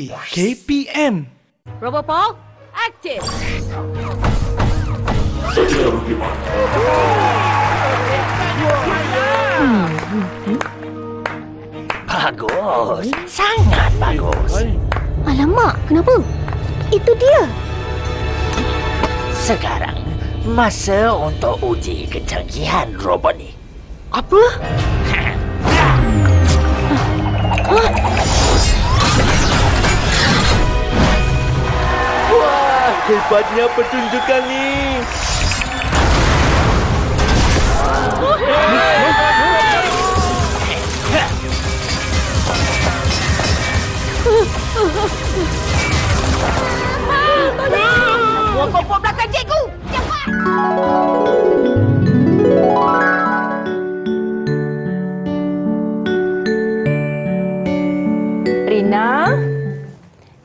Daily KPM Paul, Aktif Bagus Sangat bagus Alamak, kenapa? Itu dia Sekarang Masa untuk uji kecanggihan robot ni Apa? Ha? Hebatnya pertunjukan ni. Buang popok belakang cikgu! Cepat! Rina?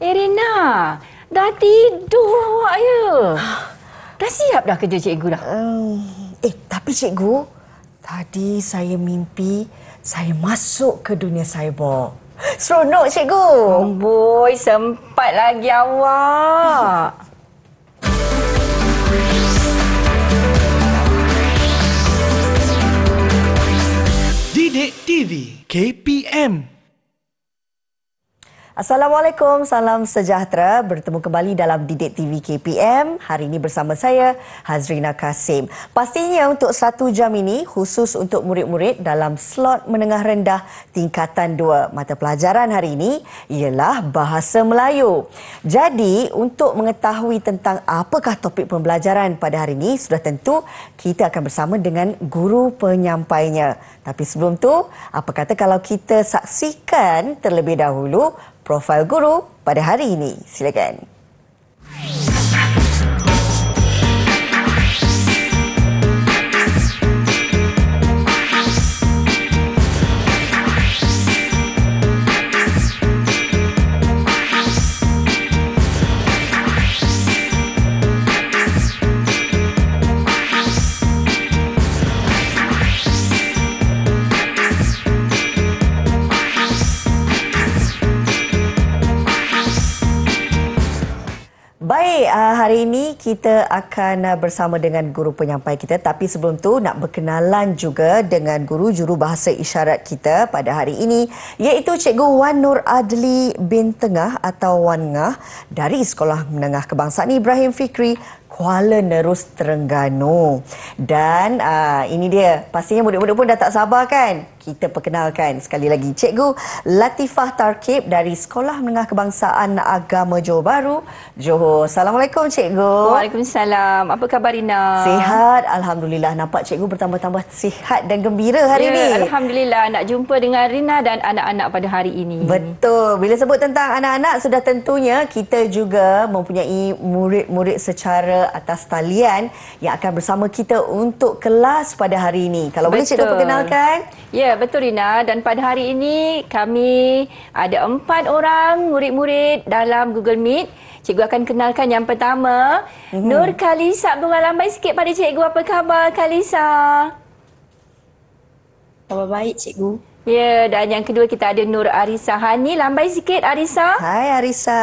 Eh, Dah tidur awak ya. Dah siap dah kerja cikgu dah? Hmm. Eh, tapi cikgu, tadi saya mimpi saya masuk ke dunia cyborg. Seronok, cikgu. Amboi, Boy, sempat lagi awak. Didik TV KPM Assalamualaikum, salam sejahtera. Bertemu kembali dalam Didik TV KPM. Hari ini bersama saya, Hazrina Kasim. Pastinya untuk satu jam ini, khusus untuk murid-murid dalam slot menengah rendah tingkatan 2. Mata pelajaran hari ini ialah Bahasa Melayu. Jadi, untuk mengetahui tentang apakah topik pembelajaran pada hari ini, sudah tentu kita akan bersama dengan guru penyampainya. Tapi sebelum tu, apa kata kalau kita saksikan terlebih dahulu profil guru pada hari ini. Silakan. Baik, ah, hari ini kita akan ah, bersama dengan guru penyampai kita tapi sebelum tu nak berkenalan juga dengan guru juru bahasa isyarat kita pada hari ini iaitu Cikgu Wan Nur Adli bin Tengah atau Wan Ngah dari Sekolah Menengah Kebangsaan Ibrahim Fikri Kuala Nerus Terengganu dan uh, ini dia pastinya budak-budak pun dah tak sabar kan kita perkenalkan sekali lagi cikgu Latifah Tarkib dari Sekolah Menengah Kebangsaan Agama Johor Baru Johor. Assalamualaikum cikgu. Waalaikumsalam. Apa khabar Ina? Sihat. Alhamdulillah nampak cikgu bertambah-tambah sihat dan gembira hari ya, ini. Ya, Alhamdulillah nak jumpa dengan Rina dan anak-anak pada hari ini. Betul. Bila sebut tentang anak-anak sudah tentunya kita juga mempunyai murid-murid secara atas talian yang akan bersama kita untuk kelas pada hari ini. Kalau betul. boleh cikgu perkenalkan. Ya, betul Rina. Dan pada hari ini kami ada empat orang murid-murid dalam Google Meet. Cikgu akan kenalkan yang pertama. Mm -hmm. Nur Kalisa, bunga lambai sikit pada cikgu. Apa khabar Kalisa? Apa baik cikgu. Ya, dan yang kedua kita ada Nur Arisa Hani. Lambai sikit Arisa. Hai Arisa.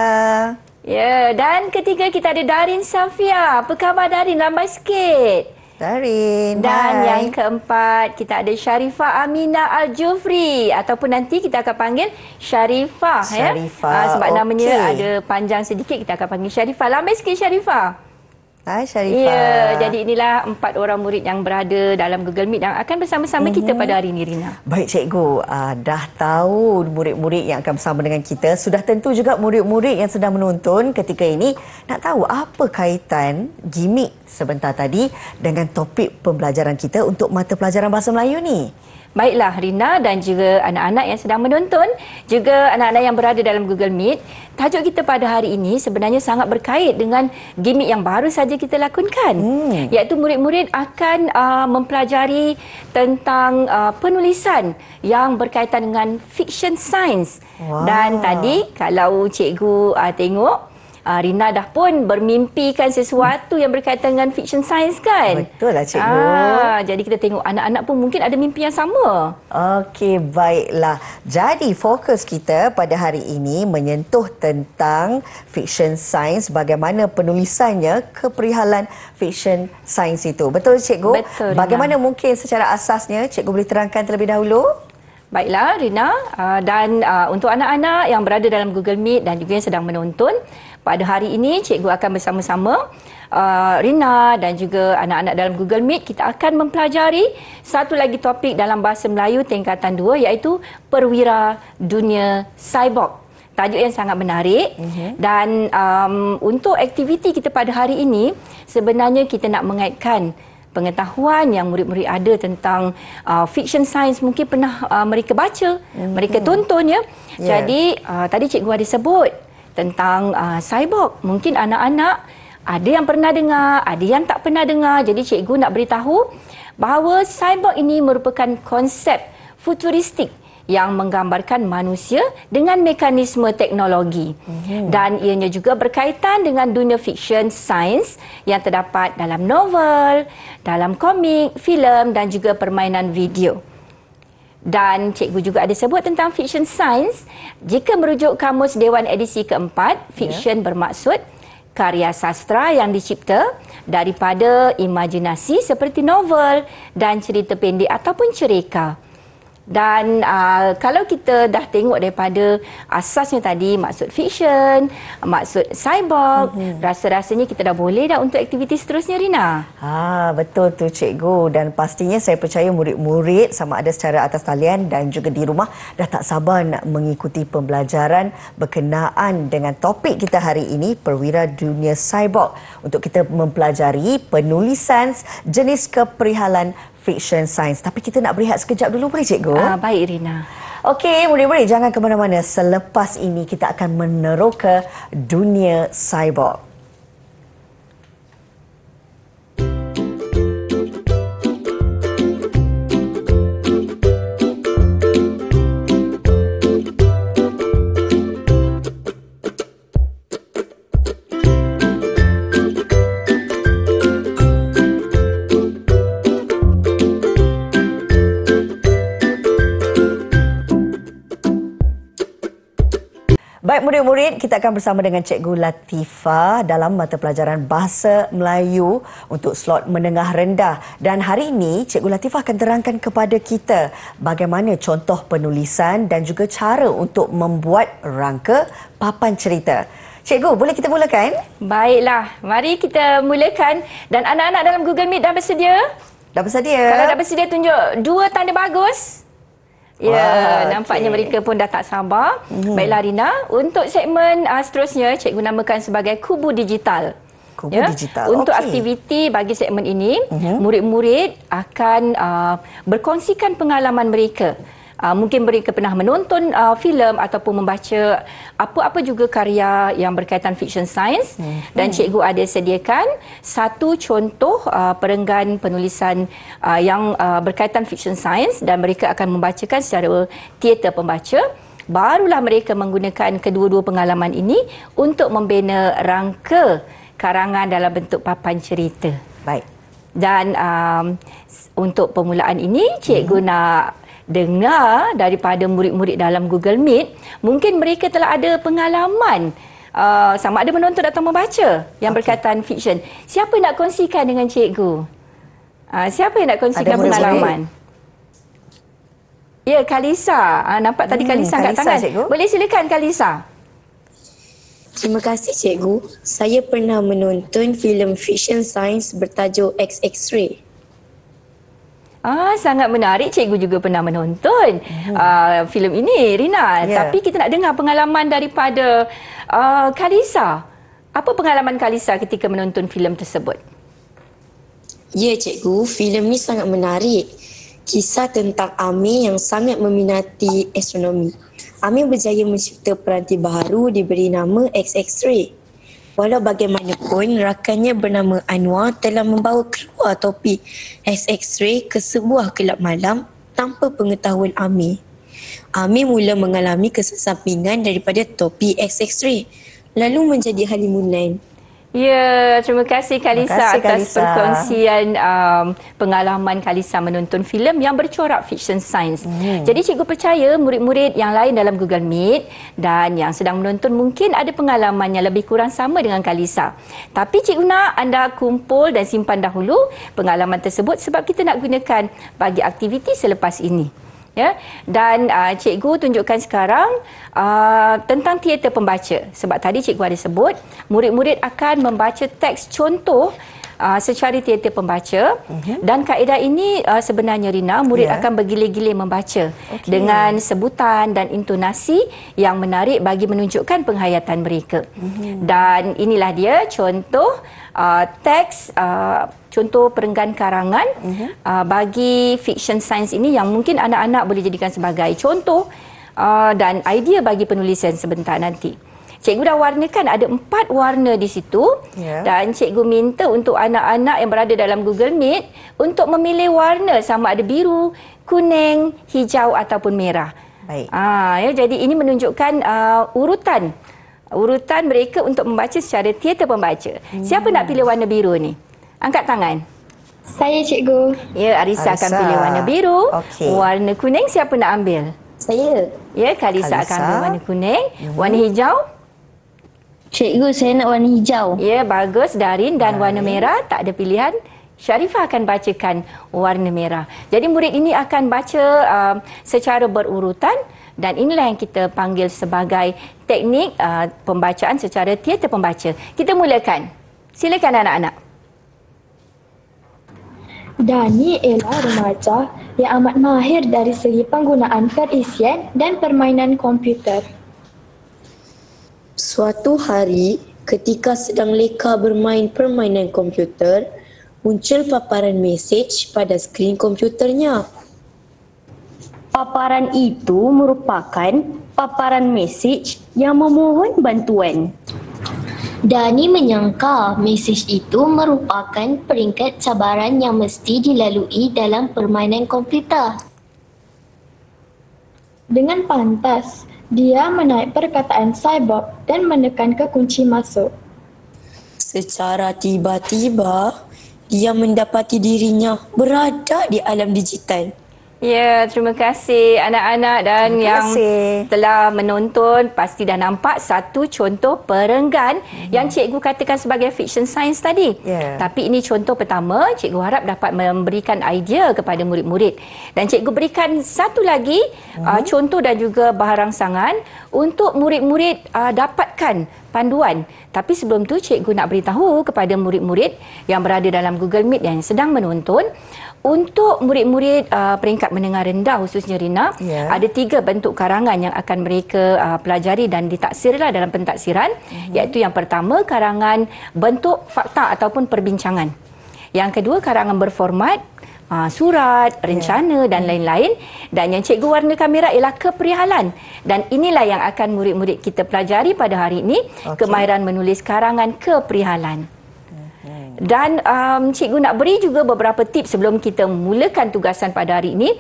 Ya, dan ketiga kita ada Darin Safia. Apa khabar Darin? Lambai sikit. Darin, Dan hai. yang keempat, kita ada Sharifa Amina Al-Jufri. Ataupun nanti kita akan panggil Sharifa. Sharifah, ya? Ah, sebab okay. namanya ada panjang sedikit, kita akan panggil Sharifa. Lambat sikit Sharifa. Hai Sharifah. Ya, jadi inilah empat orang murid yang berada dalam Google Meet yang akan bersama-sama mm-hmm. kita mhm. pada hari ini Rina. Baik cikgu, uh, dah tahu murid-murid yang akan bersama dengan kita, sudah tentu juga murid-murid yang sedang menonton ketika ini nak tahu apa kaitan gimmick sebentar tadi dengan topik pembelajaran kita untuk mata pelajaran bahasa Melayu ni. Baiklah Rina dan juga anak-anak yang sedang menonton, juga anak-anak yang berada dalam Google Meet. Tajuk kita pada hari ini sebenarnya sangat berkait dengan gimmick yang baru saja kita lakonkan. Hmm. Iaitu murid-murid akan uh, mempelajari tentang uh, penulisan yang berkaitan dengan fiction science. Wow. Dan tadi kalau cikgu uh, tengok, uh, ah, Rina dah pun bermimpikan sesuatu yang berkaitan dengan fiction science kan? Betul lah cikgu. Ah, jadi kita tengok anak-anak pun mungkin ada mimpi yang sama. Okey, baiklah. Jadi fokus kita pada hari ini menyentuh tentang fiction science bagaimana penulisannya keperihalan fiction science itu. Betul cikgu? Betul. Rina. Bagaimana mungkin secara asasnya cikgu boleh terangkan terlebih dahulu? Baiklah Rina ah, dan ah, untuk anak-anak yang berada dalam Google Meet dan juga yang sedang menonton pada hari ini cikgu akan bersama-sama uh, Rina dan juga anak-anak dalam Google Meet kita akan mempelajari satu lagi topik dalam bahasa Melayu tingkatan 2 iaitu perwira dunia cyborg. Tajuk yang sangat menarik uh-huh. dan um, untuk aktiviti kita pada hari ini sebenarnya kita nak mengaitkan pengetahuan yang murid-murid ada tentang uh, fiction science mungkin pernah uh, mereka baca, mm-hmm. mereka mhm. tonton ya. Yeah. Jadi uh, tadi cikgu ada sebut tentang uh, cyborg. Mungkin anak-anak ada yang pernah dengar, ada yang tak pernah dengar. Jadi cikgu nak beritahu bahawa cyborg ini merupakan konsep futuristik yang menggambarkan manusia dengan mekanisme teknologi mhm. dan ianya juga berkaitan dengan dunia fiksyen sains yang terdapat dalam novel, dalam komik, filem dan juga permainan video dan cikgu juga ada sebut tentang fiction science. Jika merujuk kamus Dewan Edisi keempat, ya. fiction yeah. bermaksud karya sastra yang dicipta daripada imajinasi seperti novel dan cerita pendek ataupun cerita dan uh, kalau kita dah tengok daripada asasnya tadi maksud fiction, maksud cyborg, mm-hmm. rasa-rasanya kita dah boleh dah untuk aktiviti seterusnya Rina. Ha betul tu cikgu dan pastinya saya percaya murid-murid sama ada secara atas talian dan juga di rumah dah tak sabar nak mengikuti pembelajaran berkenaan dengan topik kita hari ini perwira dunia cyborg untuk kita mempelajari penulisan jenis keperihalan Fiction Science. Tapi kita nak berehat sekejap dulu boleh cikgu? Uh, baik Rina. Okey, murid-murid jangan ke mana-mana. Selepas ini kita akan meneroka dunia cyborg. Berkat murid-murid, kita akan bersama dengan Cikgu Latifa dalam mata pelajaran Bahasa Melayu untuk slot menengah rendah. Dan hari ini, Cikgu Latifa akan terangkan kepada kita bagaimana contoh penulisan dan juga cara untuk membuat rangka papan cerita. Cikgu, boleh kita mulakan? Baiklah, mari kita mulakan. Dan anak-anak dalam Google Meet dah bersedia? Dah bersedia. Kalau dah bersedia, tunjuk dua tanda bagus. Ya, Wah, nampaknya okay. mereka pun dah tak sabar. Hmm. Baiklah Rina, untuk segmen uh, seterusnya cikgu namakan sebagai kubu digital. Kubu ya? digital. Untuk okay. aktiviti bagi segmen ini, hmm. murid-murid akan uh, berkongsikan pengalaman mereka uh, mungkin mereka pernah menonton uh, filem ataupun membaca apa-apa juga karya yang berkaitan fiction science hmm. dan hmm. cikgu ada sediakan satu contoh uh, perenggan penulisan uh, yang uh, berkaitan fiction science dan mereka akan membacakan secara teater pembaca barulah mereka menggunakan kedua-dua pengalaman ini untuk membina rangka karangan dalam bentuk papan cerita baik dan um, untuk permulaan ini cikgu hmm. nak dengar daripada murid-murid dalam Google Meet, mungkin mereka telah ada pengalaman uh, sama ada menonton atau membaca yang okay. berkaitan fiction. Siapa nak kongsikan dengan cikgu? Uh, siapa yang nak kongsikan ada pengalaman? murid Ya, Kalisa. Uh, nampak tadi hmm, Kalisa angkat tangan. Cikgu. Boleh silakan Kalisa. Terima kasih cikgu. Saya pernah menonton filem fiction sains bertajuk XX-ray. Ah sangat menarik cikgu juga pernah menonton hmm. ah filem ini Rina ya. tapi kita nak dengar pengalaman daripada ah Kalisa. Apa pengalaman Kalisa ketika menonton filem tersebut? Ya cikgu, filem ni sangat menarik. Kisah tentang Ami yang sangat meminati astronomi. Ami berjaya mencipta peranti baru diberi nama XX-ray. Walau bagaimanapun, rakannya bernama Anwar telah membawa keluar topi SX-ray ke sebuah kelab malam tanpa pengetahuan Ami. Ami mula mengalami kesesampingan daripada topi SX-ray lalu menjadi halimun lain. Ya, terima kasih Kalisa terima kasih, atas Kalisa. perkongsian um, pengalaman Kalisa menonton filem yang bercorak fiction science. Hmm. Jadi cikgu percaya murid-murid yang lain dalam Google Meet dan yang sedang menonton mungkin ada pengalaman yang lebih kurang sama dengan Kalisa. Tapi cikgu nak anda kumpul dan simpan dahulu pengalaman tersebut sebab kita nak gunakan bagi aktiviti selepas ini ya dan uh, cikgu tunjukkan sekarang uh, tentang teater pembaca sebab tadi cikgu ada sebut murid-murid akan membaca teks contoh uh, secara tiada pembaca uh-huh. dan kaedah ini uh, sebenarnya Rina murid yeah. akan bergilir-gilir membaca okay. dengan sebutan dan intonasi yang menarik bagi menunjukkan penghayatan mereka. Uh-huh. Dan inilah dia contoh uh, teks uh, Contoh perenggan karangan uh-huh. uh, bagi fiction science ini yang mungkin anak-anak boleh jadikan sebagai contoh uh, dan idea bagi penulisan sebentar nanti. Cikgu dah warnakan ada empat warna di situ yeah. dan cikgu minta untuk anak-anak yang berada dalam Google Meet untuk memilih warna sama ada biru, kuning, hijau ataupun merah. Baik. Ah, ya, jadi ini menunjukkan uh, urutan urutan mereka untuk membaca secara teater pembaca. Yeah. Hmm. Siapa nak pilih warna biru ni? Angkat tangan. Saya cikgu. Ya, Arisa, Arisa. akan pilih warna biru. Okay. Warna kuning siapa nak ambil? Saya. Ya, Kalisa, akan pilih warna kuning. Mm. Warna hijau? Cikgu saya nak warna hijau. Ya, bagus. Darin dan warna ah. merah tak ada pilihan. Sharifah akan bacakan warna merah. Jadi murid ini akan baca uh, secara berurutan dan inilah yang kita panggil sebagai teknik uh, pembacaan secara teater pembaca. Kita mulakan. Silakan anak-anak. Dani ialah remaja yang amat mahir dari segi penggunaan perisian dan permainan komputer. Suatu hari ketika sedang leka bermain permainan komputer, muncul paparan mesej pada skrin komputernya. Paparan itu merupakan paparan mesej yang memohon bantuan. Dani menyangka mesej itu merupakan peringkat cabaran yang mesti dilalui dalam permainan komputer. Dengan pantas, dia menaik perkataan Cyborg dan menekan ke kunci masuk. Secara tiba-tiba, dia mendapati dirinya berada di alam digital. Ya, terima kasih anak-anak dan kasih. yang telah menonton pasti dah nampak satu contoh perenggan hmm. yang cikgu katakan sebagai fiction science tadi. Yeah. Tapi ini contoh pertama, cikgu harap dapat memberikan idea kepada murid-murid. Dan cikgu berikan satu lagi hmm. uh, contoh dan juga barang sangan untuk murid-murid uh, dapatkan panduan. Tapi sebelum tu cikgu nak beritahu kepada murid-murid yang berada dalam Google Meet dan sedang menonton untuk murid-murid uh, peringkat menengah rendah khususnya Rina, yeah. ada tiga bentuk karangan yang akan mereka uh, pelajari dan ditaksirlah dalam pentaksiran. Mm-hmm. Iaitu yang pertama, karangan bentuk fakta ataupun perbincangan. Yang kedua, karangan berformat, uh, surat, ya. rencana yeah. dan mm-hmm. lain-lain. Dan yang cikgu warna kamera ialah keperihalan. Dan inilah yang akan murid-murid kita pelajari pada hari ini, okay. kemahiran menulis karangan keperihalan. Dan um, cikgu nak beri juga beberapa tips sebelum kita mulakan tugasan pada hari ini.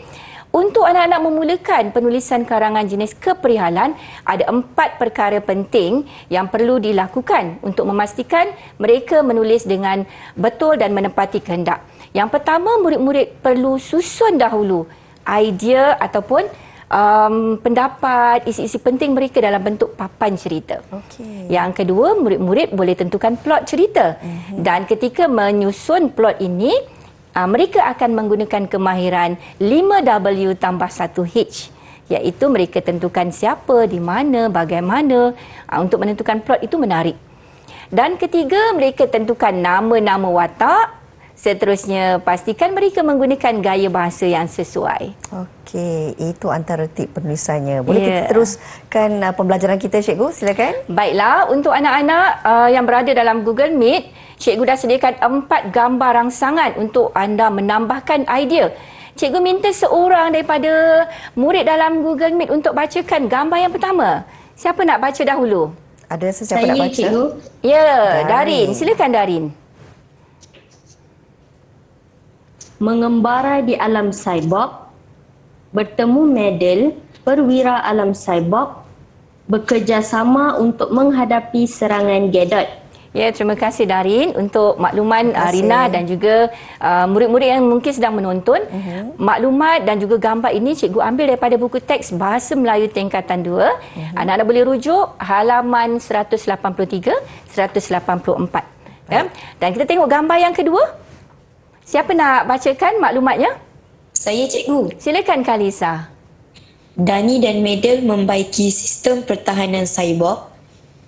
Untuk anak-anak memulakan penulisan karangan jenis keperihalan, ada empat perkara penting yang perlu dilakukan untuk memastikan mereka menulis dengan betul dan menepati kehendak. Yang pertama, murid-murid perlu susun dahulu idea ataupun um, pendapat, isi-isi penting mereka dalam bentuk papan cerita. Okay. Yang kedua, murid-murid boleh tentukan plot cerita. Uh-huh. Dan ketika menyusun plot ini, uh, mereka akan menggunakan kemahiran 5W tambah 1H. Iaitu mereka tentukan siapa, di mana, bagaimana uh, untuk menentukan plot itu menarik. Dan ketiga, mereka tentukan nama-nama watak Seterusnya, pastikan mereka menggunakan gaya bahasa yang sesuai. Okey, itu antara tip penulisannya. Boleh yeah. kita ya. teruskan uh, pembelajaran kita, Cikgu? Silakan. Baiklah, untuk anak-anak uh, yang berada dalam Google Meet, Cikgu dah sediakan empat gambar rangsangan untuk anda menambahkan idea. Cikgu minta seorang daripada murid dalam Google Meet untuk bacakan gambar yang pertama. Siapa nak baca dahulu? Ada sesiapa Saya, nak baca? Cikgu. Ya, Darin. Darin. Silakan, Darin. mengembara di alam cyborg, bertemu medel perwira alam cyborg, bekerjasama untuk menghadapi serangan Gadot. Ya, terima kasih Darin untuk makluman uh, Rina dan juga uh, murid-murid yang mungkin sedang menonton. Uh-huh. Maklumat dan juga gambar ini cikgu ambil daripada buku teks Bahasa Melayu Tingkatan 2. Uh-huh. Mhm. Anak-anak boleh rujuk halaman 183, 184. Ya. Dan kita tengok gambar yang kedua. Siapa nak bacakan maklumatnya? Saya cikgu. Silakan Kalisa. Dani dan Medel membaiki sistem pertahanan cyber.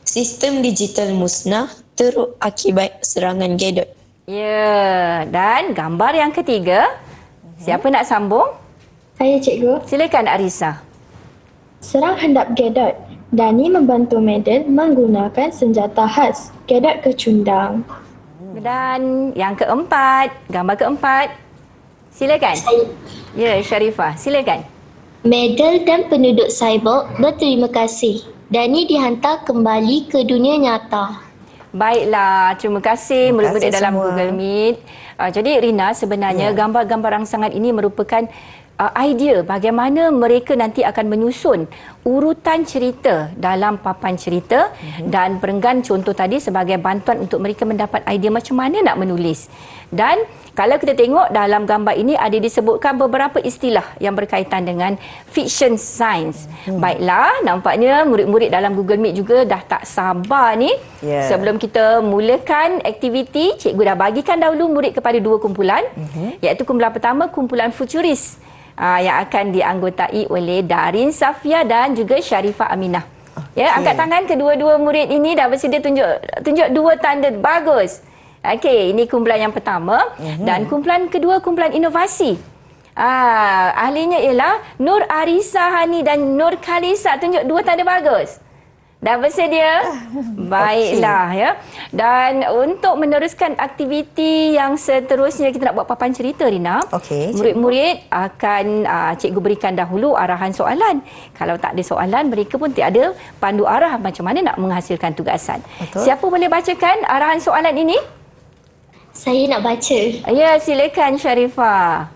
Sistem digital musnah teruk akibat serangan gadget. Ya, dan gambar yang ketiga. Siapa nak sambung? Saya cikgu. Silakan Arisa. Serang hendap gadget. Dani membantu Medel menggunakan senjata khas, gadget kecundang. Dan yang keempat, gambar keempat. Silakan. Ya, Sharifah. Silakan. Medal dan penduduk cyborg berterima kasih. Dani dihantar kembali ke dunia nyata. Baiklah, terima kasih mula-mula dalam semua. Google Meet. Uh, jadi Rina sebenarnya yeah. gambar-gambar rangsangan ini merupakan Uh, idea bagaimana mereka nanti akan menyusun urutan cerita dalam papan cerita mm-hmm. dan perenggan contoh tadi sebagai bantuan untuk mereka mendapat idea macam mana nak menulis dan kalau kita tengok dalam gambar ini ada disebutkan beberapa istilah yang berkaitan dengan fiction science. Hmm. Baiklah, nampaknya murid-murid dalam Google Meet juga dah tak sabar ni. Yeah. Sebelum kita mulakan aktiviti, cikgu dah bagikan dahulu murid kepada dua kumpulan. Hmm. Iaitu kumpulan pertama, kumpulan futuris aa, ah, yang akan dianggotai oleh Darin Safia dan juga Sharifah Aminah. Okay. Ya, angkat tangan kedua-dua murid ini dah bersedia tunjuk tunjuk dua tanda Bagus. Okey, ini kumpulan yang pertama mm -hmm. dan kumpulan kedua kumpulan inovasi. Ah, ahlinya ialah Nur Arisa Hani dan Nur Kalisa tunjuk dua tanda bagus. Dah bersedia? Baiklah okay. ya. Dan untuk meneruskan aktiviti yang seterusnya kita nak buat papan cerita Rina. Murid-murid akan uh, cikgu berikan dahulu arahan soalan. Kalau tak ada soalan, mereka pun tiada pandu arah macam mana nak menghasilkan tugasan. Betul. Siapa boleh bacakan arahan soalan ini? Saya nak baca. Ya, silakan Sharifah.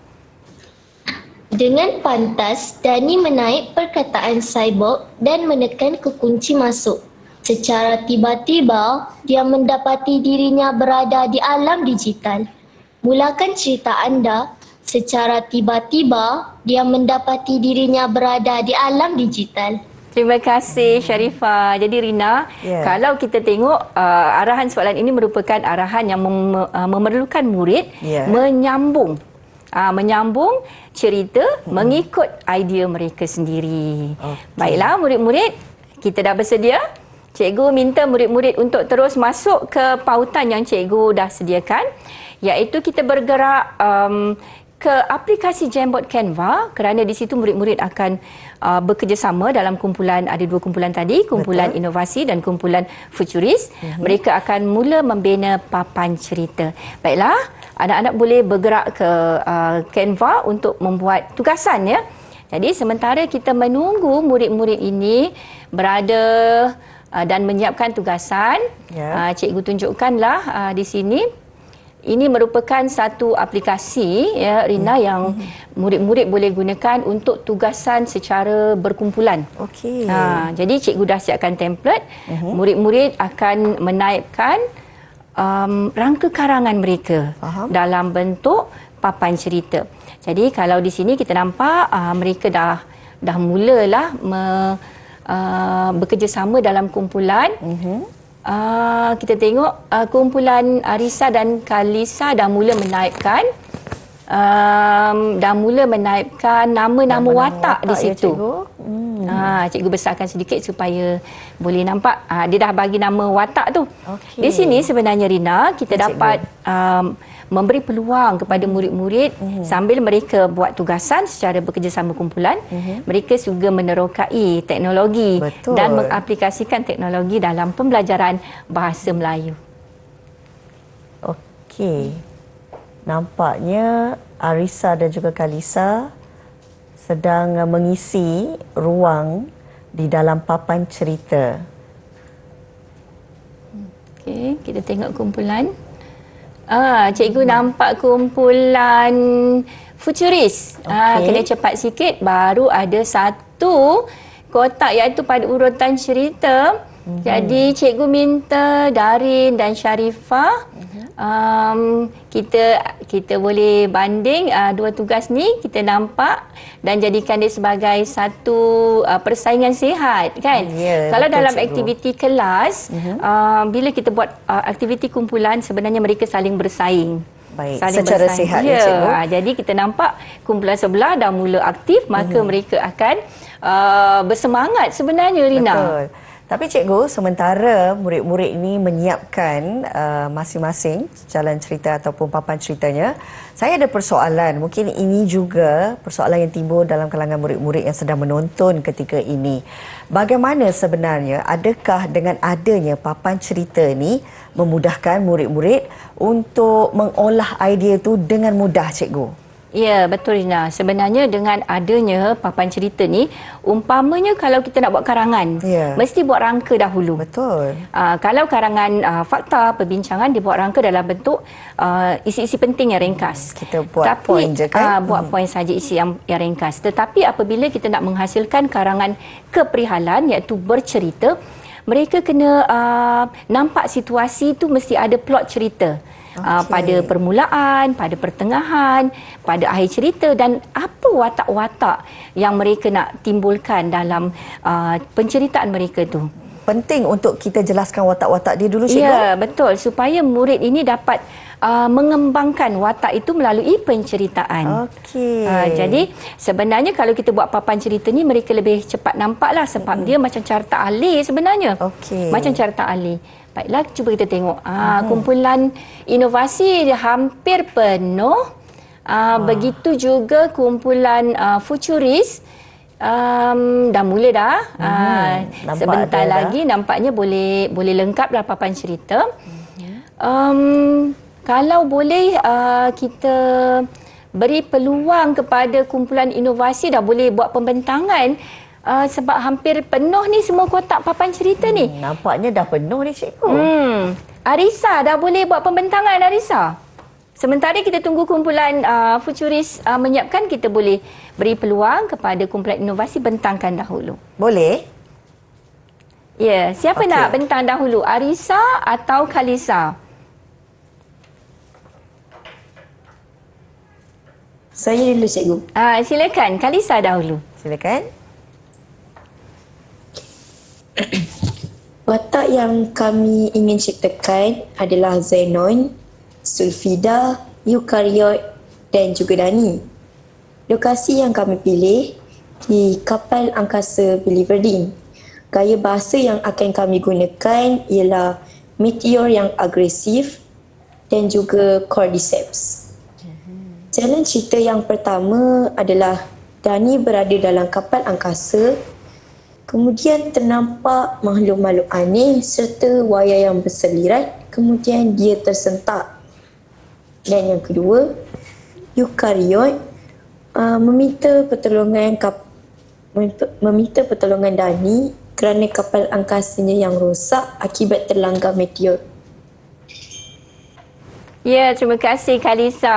Dengan pantas, Dani menaik perkataan cyborg dan menekan kunci masuk. Secara tiba-tiba, dia mendapati dirinya berada di alam digital. Mulakan cerita anda. Secara tiba-tiba, dia mendapati dirinya berada di alam digital. Terima kasih Sharifah. Jadi Rina, yeah. kalau kita tengok uh, arahan soalan ini merupakan arahan yang mem uh, memerlukan murid yeah. menyambung uh, menyambung cerita mm -hmm. mengikut idea mereka sendiri. Okay. Baiklah murid-murid, kita dah bersedia? Cikgu minta murid-murid untuk terus masuk ke pautan yang cikgu dah sediakan iaitu kita bergerak um, ke aplikasi Jamboard Canva kerana di situ murid-murid akan uh, bekerjasama dalam kumpulan ada dua kumpulan tadi kumpulan Betul. inovasi dan kumpulan futurist. mm -hmm. mereka akan mula membina papan cerita baiklah anak-anak boleh bergerak ke uh, Canva untuk membuat tugasan ya jadi sementara kita menunggu murid-murid ini berada uh, dan menyiapkan tugasan yeah. uh, cikgu tunjukkanlah uh, di sini ini merupakan satu aplikasi ya Rina hmm. yang murid-murid boleh gunakan untuk tugasan secara berkumpulan. Okey. Ha, jadi cikgu dah siapkan template, mhm. murid-murid hmm. akan menaipkan um, rangka karangan mereka Faham. dalam bentuk papan cerita. Jadi kalau di sini kita nampak uh, mereka dah dah mulalah me, uh, bekerjasama dalam kumpulan. Hmm. Ah, kita tengok uh, kumpulan Arisa dan Kalisa dah mula menaikkan um, dah mula menaipkan nama-nama, watak, di ya, situ. Ya, cikgu. Hmm. Ha, cikgu besarkan sedikit supaya boleh nampak. Ha, dia dah bagi nama watak tu. Okay. Di sini sebenarnya Rina, kita ya, dapat um, memberi peluang kepada murid-murid hmm. sambil mereka buat tugasan secara bekerjasama kumpulan. Hmm. Mereka juga menerokai teknologi Betul. dan mengaplikasikan teknologi dalam pembelajaran bahasa Melayu. Okey nampaknya Arisa dan juga Kalisa sedang uh, mengisi ruang di dalam papan cerita. Okey, kita tengok kumpulan. Ah, cikgu hmm. nampak kumpulan futuris. Okay. Ah, kena cepat sikit baru ada satu kotak iaitu pada urutan cerita. Hmm. Mm-hmm. Jadi cikgu minta Darin dan Sharifah mm-hmm. um kita kita boleh banding uh, dua tugas ni kita nampak dan jadikan dia sebagai satu uh, persaingan sihat kan yeah, ya, kalau dalam cikgu. aktiviti kelas mm-hmm. uh, bila kita buat uh, aktiviti kumpulan sebenarnya mereka saling bersaing baik saling secara bersaing. sihat ya, ya cikgu uh, jadi kita nampak kumpulan sebelah dah mula aktif maka mm-hmm. mereka akan uh, bersemangat sebenarnya Rina betul tapi cikgu, sementara murid-murid ini menyiapkan uh, masing-masing jalan cerita ataupun papan ceritanya, saya ada persoalan. Mungkin ini juga persoalan yang timbul dalam kalangan murid-murid yang sedang menonton ketika ini. Bagaimana sebenarnya adakah dengan adanya papan cerita ini memudahkan murid-murid untuk mengolah idea itu dengan mudah, cikgu? Ya, betul Rina. Sebenarnya dengan adanya papan cerita ni, umpamanya kalau kita nak buat karangan, ya. mesti buat rangka dahulu. Betul. Uh, kalau karangan uh, fakta, perbincangan, dia buat rangka dalam bentuk ah, isi-isi uh, penting yang ringkas. Hmm, kita buat Tapi, poin je kan? Uh, buat hmm. poin saja isi yang, yang ringkas. Tetapi apabila kita nak menghasilkan karangan keperihalan, iaitu bercerita, mereka kena uh, nampak situasi itu mesti ada plot cerita okay. uh, ah, pada permulaan, pada pertengahan, pada akhir cerita dan apa watak-watak yang mereka nak timbulkan dalam uh, penceritaan mereka tu. Penting untuk kita jelaskan watak-watak dia dulu, Cikgu. Ya, betul. Supaya murid ini dapat uh, mengembangkan watak itu melalui penceritaan. Okey. Uh, jadi, sebenarnya kalau kita buat papan cerita ini, mereka lebih cepat nampaklah sebab mm-hmm. dia macam carta alih sebenarnya. Okey. Macam carta alih. Baiklah, cuba kita tengok. Aa, ah, hmm. Kumpulan inovasi dia hampir penuh. Aa, ah, ah. hmm. Begitu juga kumpulan uh, futuris. Um, dah mula dah. Hmm. Aa, sebentar lagi dah. nampaknya boleh boleh lengkap dah papan cerita. Um, kalau boleh uh, kita beri peluang kepada kumpulan inovasi dah boleh buat pembentangan Uh, sebab hampir penuh ni semua kotak papan cerita hmm, ni. Nampaknya dah penuh ni cikgu. Hmm. Arisa dah boleh buat pembentangan Arisa. Sementara kita tunggu kumpulan uh, futuris uh, menyiapkan kita boleh beri peluang kepada kumpulan inovasi bentangkan dahulu. Boleh. Ya, yeah. siapa okay. nak bentang dahulu? Arisa atau Kalisa? Saya dulu cikgu. Ah uh, silakan Kalisa dahulu. Silakan. Watak yang kami ingin ciptakan adalah Zenon, Sulfida, Eukaryot dan juga Dani. Lokasi yang kami pilih di kapal angkasa Believerdin. Gaya bahasa yang akan kami gunakan ialah meteor yang agresif dan juga cordyceps. Jalan cerita yang pertama adalah Dani berada dalam kapal angkasa Kemudian ternampak makhluk-makhluk aneh serta waya yang berseliran. Kemudian dia tersentak. Dan yang kedua, Eukaryot uh, meminta pertolongan kap meminta pertolongan Dani kerana kapal angkasanya yang rosak akibat terlanggar meteor Ya, terima kasih Kalisa.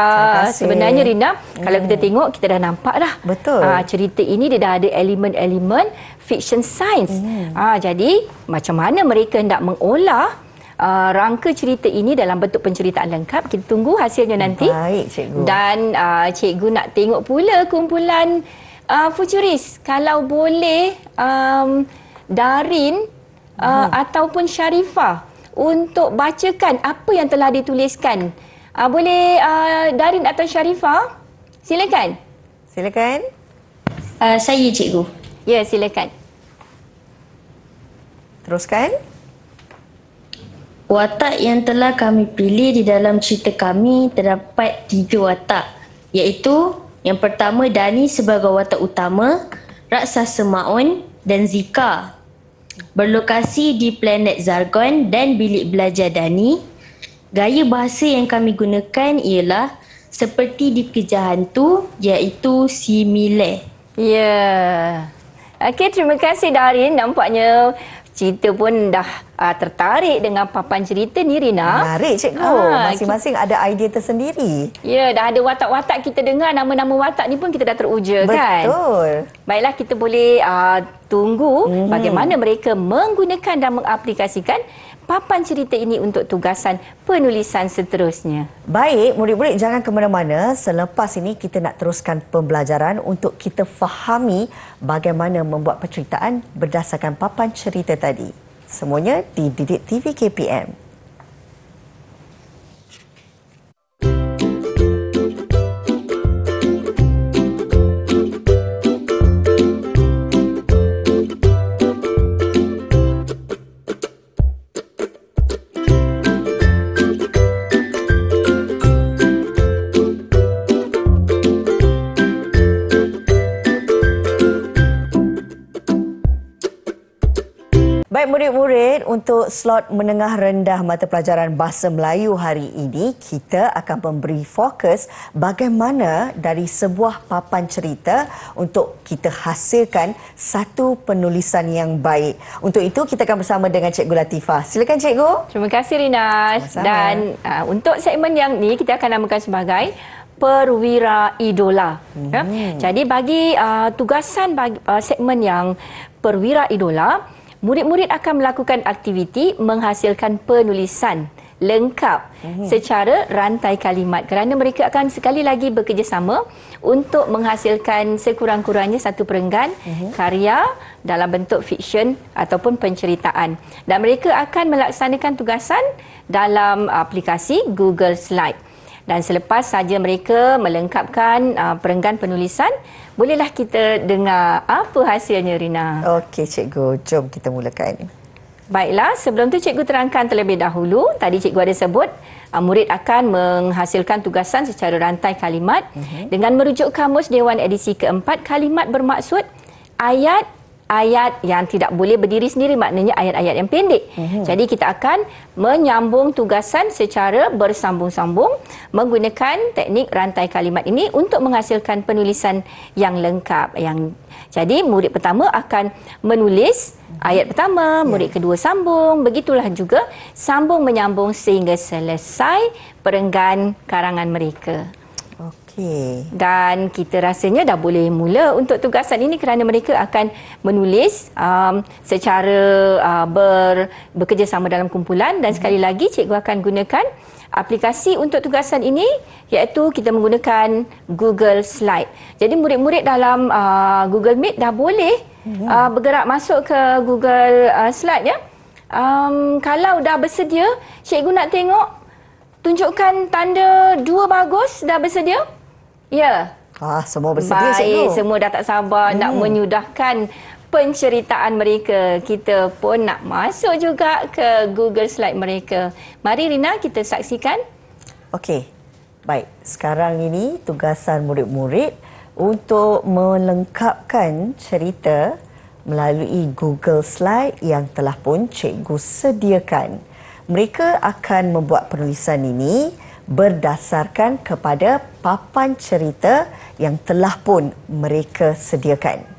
Sebenarnya Rina, hmm. kalau kita hmm. tengok kita dah nampak dah. Betul. Ha, cerita ini dia dah ada elemen-elemen fiction science. Hmm. Ha, jadi macam mana mereka hendak mengolah Uh, rangka cerita ini dalam bentuk penceritaan lengkap kita tunggu hasilnya nanti baik cikgu dan uh, cikgu nak tengok pula kumpulan uh, futuris kalau boleh um, Darin uh, hmm. ataupun Sharifah untuk bacakan apa yang telah dituliskan. Uh, boleh uh, Darin atau Sharifah? Silakan. Silakan. Uh, saya cikgu. Ya, silakan. Teruskan. Watak yang telah kami pilih di dalam cerita kami terdapat tiga watak. Iaitu yang pertama Dani sebagai watak utama, Raksasa Ma'un dan Zika berlokasi di planet Zargon dan bilik belajar Dani. Gaya bahasa yang kami gunakan ialah seperti di kejar hantu iaitu simile. Ya. Yeah. Okey, terima kasih Darin. Nampaknya Cerita pun dah uh, tertarik dengan papan cerita ni Rina. Menarik cikgu. Ah, Masing-masing ada idea tersendiri. Ya, dah ada watak-watak kita dengar. Nama-nama watak ni pun kita dah teruja Betul. kan. Betul. Baiklah kita boleh uh, tunggu mm -hmm. bagaimana mereka menggunakan dan mengaplikasikan papan cerita ini untuk tugasan penulisan seterusnya. Baik, murid-murid jangan ke mana-mana. Selepas ini kita nak teruskan pembelajaran untuk kita fahami bagaimana membuat penceritaan berdasarkan papan cerita tadi. Semuanya di Didik TV KPM. murid-murid, untuk slot menengah rendah mata pelajaran Bahasa Melayu hari ini, kita akan memberi fokus bagaimana dari sebuah papan cerita untuk kita hasilkan satu penulisan yang baik. Untuk itu, kita akan bersama dengan Cikgu Latifah. Silakan Cikgu. Terima kasih Rina. Dan uh, untuk segmen yang ni kita akan namakan sebagai Perwira Idola. Ya. Hmm. Ya? Jadi bagi uh, tugasan bagi, uh, segmen yang Perwira Idola, murid-murid akan melakukan aktiviti menghasilkan penulisan lengkap mhm. secara rantai kalimat kerana mereka akan sekali lagi bekerjasama untuk menghasilkan sekurang-kurangnya satu perenggan mhm. karya dalam bentuk fiksyen ataupun penceritaan dan mereka akan melaksanakan tugasan dalam aplikasi Google Slide dan selepas saja mereka melengkapkan uh, perenggan penulisan bolehlah kita dengar apa hasilnya Rina. Okey cikgu, jom kita mulakan. Baiklah, sebelum tu cikgu terangkan terlebih dahulu, tadi cikgu ada sebut uh, murid akan menghasilkan tugasan secara rantai kalimat uh-huh. dengan merujuk kamus Dewan Edisi Keempat kalimat bermaksud ayat ayat yang tidak boleh berdiri sendiri maknanya ayat-ayat yang pendek. Mm-hmm. Jadi kita akan menyambung tugasan secara bersambung-sambung menggunakan teknik rantai kalimat ini untuk menghasilkan penulisan yang lengkap yang jadi murid pertama akan menulis ayat pertama, murid yeah. kedua sambung, begitulah juga sambung menyambung sehingga selesai perenggan karangan mereka. Okay. Dan kita rasanya dah boleh mula untuk tugasan ini kerana mereka akan menulis um, secara uh, ber, bekerjasama dalam kumpulan dan hmm. sekali lagi cikgu akan gunakan aplikasi untuk tugasan ini iaitu kita menggunakan Google Slide. Jadi murid-murid dalam uh, Google Meet dah boleh hmm. uh, bergerak masuk ke Google uh, Slide ya. Um, kalau dah bersedia, cikgu nak tengok tunjukkan tanda dua bagus dah bersedia. Ya. Ah, semua bersedia Baik, sedia, semua dah tak sabar hmm. nak menyudahkan penceritaan mereka. Kita pun nak masuk juga ke Google Slide mereka. Mari Rina kita saksikan. Okey. Baik, sekarang ini tugasan murid-murid untuk melengkapkan cerita melalui Google Slide yang telah pun cikgu sediakan. Mereka akan membuat penulisan ini berdasarkan kepada papan cerita yang telah pun mereka sediakan.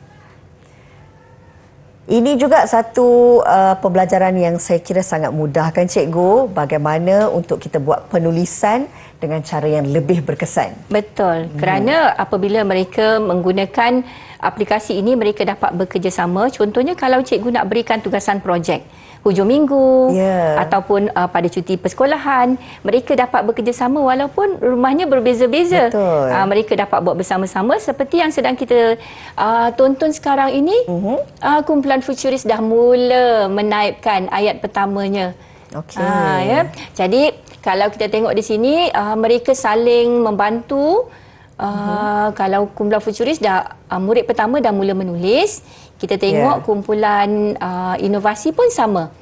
Ini juga satu uh, pembelajaran yang saya kira sangat mudah kan cikgu bagaimana untuk kita buat penulisan dengan cara yang lebih berkesan. Betul. Hmm. Kerana apabila mereka menggunakan aplikasi ini mereka dapat bekerjasama contohnya kalau cikgu nak berikan tugasan projek hujung minggu yeah. ataupun uh, pada cuti persekolahan mereka dapat bekerjasama walaupun rumahnya berbeza-beza uh, mereka dapat buat bersama-sama seperti yang sedang kita uh, tonton sekarang ini uh-huh. uh, kumpulan futurist dah mula menaibkan ayat pertamanya okey uh, ya jadi kalau kita tengok di sini uh, mereka saling membantu Uh, uh-huh. Kalau kumpulan futuris dah uh, murid pertama dah mula menulis, kita tengok yeah. kumpulan uh, inovasi pun sama.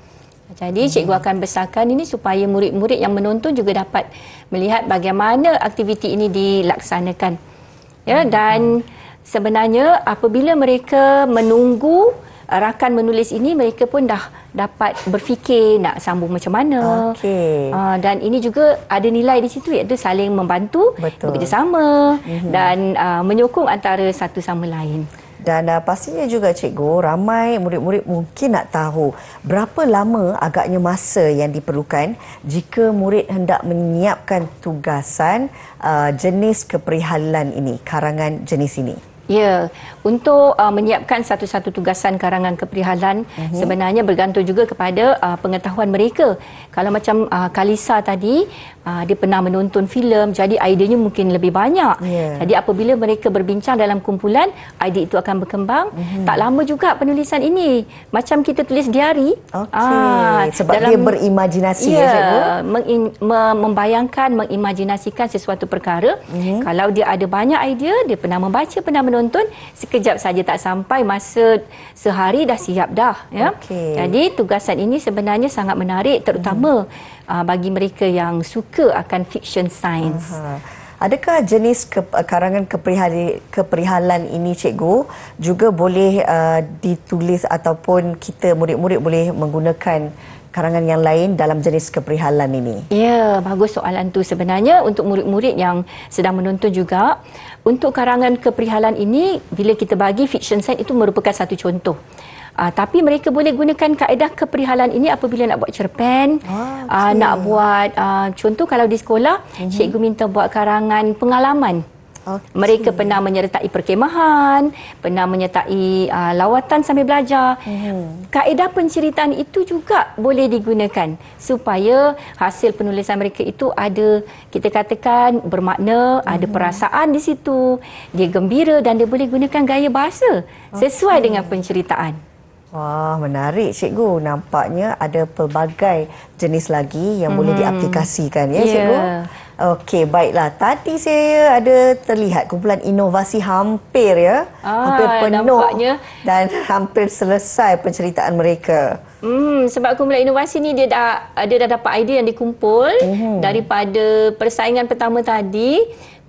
Jadi hmm. cikgu akan besarkan ini supaya murid-murid yang menonton juga dapat melihat bagaimana aktiviti ini dilaksanakan. Ya hmm. dan sebenarnya apabila mereka menunggu uh, rakan menulis ini mereka pun dah dapat berfikir nak sambung macam mana. Okey. Uh, dan ini juga ada nilai di situ iaitu saling membantu, Betul. bekerjasama hmm. dan uh, menyokong antara satu sama lain. Dan uh, pastinya juga cikgu, ramai murid-murid mungkin nak tahu berapa lama agaknya masa yang diperlukan jika murid hendak menyiapkan tugasan uh, jenis keperihalan ini, karangan jenis ini. Ya, untuk uh, menyiapkan satu-satu tugasan karangan keprihalan uh mhm. -huh. sebenarnya bergantung juga kepada uh, pengetahuan mereka. Kalau macam uh, Kalisa tadi, uh, dia pernah menonton filem, jadi ideanya mungkin lebih banyak. Yeah. Jadi apabila mereka berbincang dalam kumpulan, idea itu akan berkembang. Uh mhm. -huh. Tak lama juga penulisan ini. Macam kita tulis diari. Okay. Uh, ah, Sebab dalam, dia berimajinasi. Ya, yeah, me membayangkan, mengimajinasikan sesuatu perkara. Uh mhm. -huh. Kalau dia ada banyak idea, dia pernah membaca, pernah menonton sekejap saja tak sampai masa sehari dah siap dah ya. Okay. Jadi tugasan ini sebenarnya sangat menarik terutama hmm. uh, bagi mereka yang suka akan fiction science. uh Adakah jenis ke, eh, karangan keperihalan, keperihalan ini cikgu juga boleh uh, ditulis ataupun kita murid-murid boleh menggunakan karangan yang lain dalam jenis keprihalan ini? Ya, bagus soalan tu sebenarnya untuk murid-murid yang sedang menonton juga. Untuk karangan keprihalan ini, bila kita bagi fiction set itu merupakan satu contoh. Uh, tapi mereka boleh gunakan kaedah keprihalan ini apabila nak buat cerpen, oh, uh, nak buat uh, contoh kalau di sekolah, mm-hmm. cikgu minta buat karangan pengalaman. Okay. Mereka pernah menyertai perkemahan, pernah menyertai uh, lawatan sambil belajar. Hmm. Kaedah penceritaan itu juga boleh digunakan supaya hasil penulisan mereka itu ada kita katakan bermakna, hmm. ada perasaan di situ, dia gembira dan dia boleh gunakan gaya bahasa sesuai dengan penceritaan. Wah, menarik cikgu. Nampaknya ada pelbagai jenis lagi yang hmm. boleh diaplikasikan ya, ya. cikgu. Okey, baiklah. Tadi saya ada terlihat kumpulan inovasi hampir ya. Ah, hampir penuh nampaknya. dan hampir selesai penceritaan mereka. Hmm, sebab kumpulan inovasi ni dia dah ada dah dapat idea yang dikumpul hmm. daripada persaingan pertama tadi.